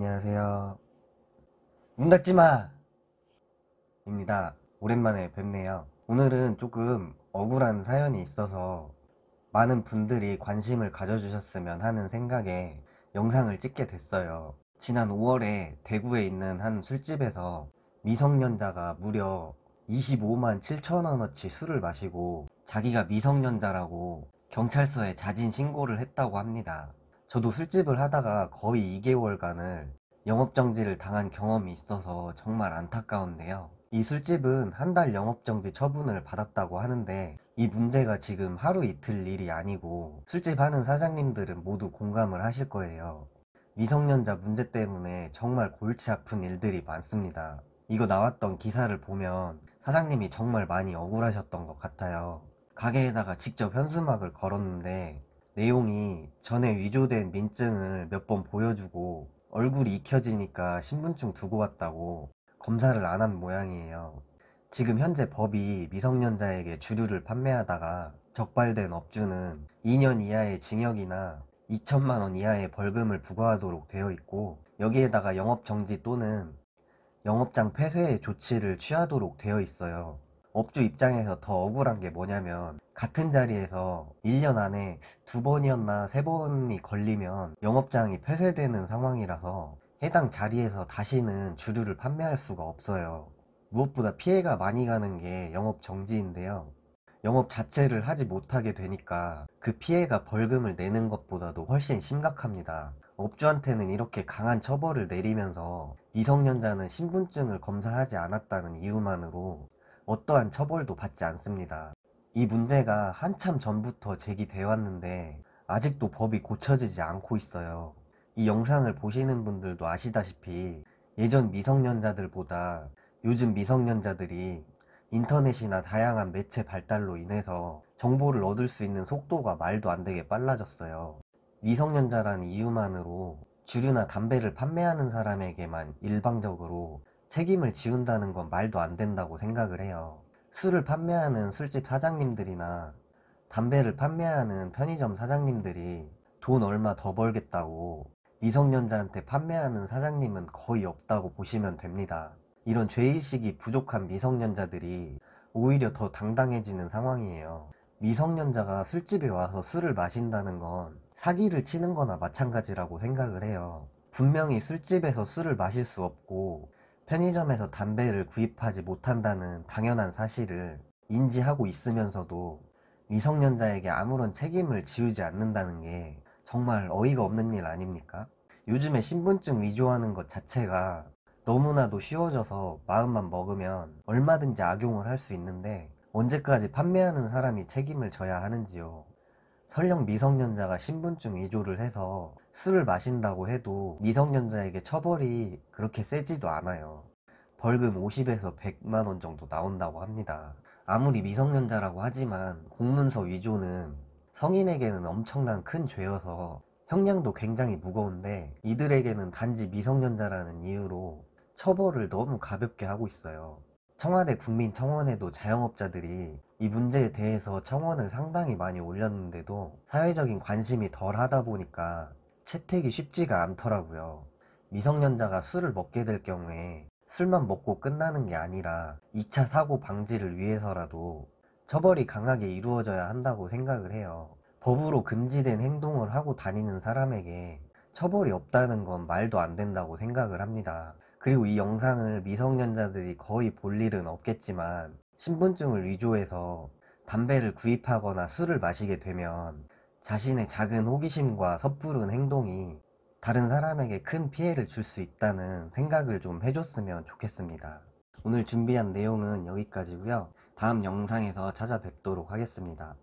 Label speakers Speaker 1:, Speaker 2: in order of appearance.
Speaker 1: 안녕하세요. 문 닫지 마! 입니다. 오랜만에 뵙네요. 오늘은 조금 억울한 사연이 있어서 많은 분들이 관심을 가져주셨으면 하는 생각에 영상을 찍게 됐어요. 지난 5월에 대구에 있는 한 술집에서 미성년자가 무려 25만 7천원어치 술을 마시고 자기가 미성년자라고 경찰서에 자진 신고를 했다고 합니다. 저도 술집을 하다가 거의 2개월간을 영업정지를 당한 경험이 있어서 정말 안타까운데요. 이 술집은 한 달 영업정지 처분을 받았다고 하는데 이 문제가 지금 하루 이틀 일이 아니고 술집 하는 사장님들은 모두 공감을 하실 거예요. 미성년자 문제 때문에 정말 골치 아픈 일들이 많습니다. 이거 나왔던 기사를 보면 사장님이 정말 많이 억울하셨던 것 같아요. 가게에다가 직접 현수막을 걸었는데 내용이 전에 위조된 민증을 몇 번 보여주고 얼굴이 익혀지니까 신분증 두고 왔다고 검사를 안 한 모양이에요. 지금 현재 법이 미성년자에게 주류를 판매하다가 적발된 업주는 2년 이하의 징역이나 2천만 원 이하의 벌금을 부과하도록 되어 있고 여기에다가 영업 정지 또는 영업장 폐쇄의 조치를 취하도록 되어 있어요. 업주 입장에서 더 억울한 게 뭐냐면 같은 자리에서 1년 안에 두 번이었나 세 번이 걸리면 영업장이 폐쇄되는 상황이라서 해당 자리에서 다시는 주류를 판매할 수가 없어요. 무엇보다 피해가 많이 가는 게 영업 정지인데요. 영업 자체를 하지 못하게 되니까 그 피해가 벌금을 내는 것보다도 훨씬 심각합니다. 업주한테는 이렇게 강한 처벌을 내리면서 미성년자는 신분증을 검사하지 않았다는 이유만으로 어떠한 처벌도 받지 않습니다. 이 문제가 한참 전부터 제기되어 왔는데 아직도 법이 고쳐지지 않고 있어요. 이 영상을 보시는 분들도 아시다시피 예전 미성년자들보다 요즘 미성년자들이 인터넷이나 다양한 매체 발달로 인해서 정보를 얻을 수 있는 속도가 말도 안 되게 빨라졌어요. 미성년자라는 이유만으로 주류나 담배를 판매하는 사람에게만 일방적으로 책임을 지운다는 건 말도 안 된다고 생각을 해요. 술을 판매하는 술집 사장님들이나 담배를 판매하는 편의점 사장님들이 돈 얼마 더 벌겠다고 미성년자한테 판매하는 사장님은 거의 없다고 보시면 됩니다. 이런 죄의식이 부족한 미성년자들이 오히려 더 당당해지는 상황이에요. 미성년자가 술집에 와서 술을 마신다는 건 사기를 치는 거나 마찬가지라고 생각을 해요. 분명히 술집에서 술을 마실 수 없고 편의점에서 담배를 구입하지 못한다는 당연한 사실을 인지하고 있으면서도 미성년자에게 아무런 책임을 지우지 않는다는 게 정말 어이가 없는 일 아닙니까? 요즘에 신분증 위조하는 것 자체가 너무나도 쉬워져서 마음만 먹으면 얼마든지 악용을 할 수 있는데 언제까지 판매하는 사람이 책임을 져야 하는지요. 설령 미성년자가 신분증 위조를 해서 술을 마신다고 해도 미성년자에게 처벌이 그렇게 세지도 않아요. 벌금 50에서 100만원 정도 나온다고 합니다. 아무리 미성년자라고 하지만 공문서 위조는 성인에게는 엄청난 큰 죄여서 형량도 굉장히 무거운데 이들에게는 단지 미성년자라는 이유로 처벌을 너무 가볍게 하고 있어요. 청와대 국민청원에도 자영업자들이 이 문제에 대해서 청원을 상당히 많이 올렸는데도 사회적인 관심이 덜 하다 보니까 채택이 쉽지가 않더라고요. 미성년자가 술을 먹게 될 경우에 술만 먹고 끝나는 게 아니라 2차 사고 방지를 위해서라도 처벌이 강하게 이루어져야 한다고 생각을 해요. 법으로 금지된 행동을 하고 다니는 사람에게 처벌이 없다는 건 말도 안 된다고 생각을 합니다. 그리고 이 영상을 미성년자들이 거의 볼 일은 없겠지만 신분증을 위조해서 담배를 구입하거나 술을 마시게 되면 자신의 작은 호기심과 섣부른 행동이 다른 사람에게 큰 피해를 줄 수 있다는 생각을 좀 해줬으면 좋겠습니다. 오늘 준비한 내용은 여기까지고요. 다음 영상에서 찾아뵙도록 하겠습니다.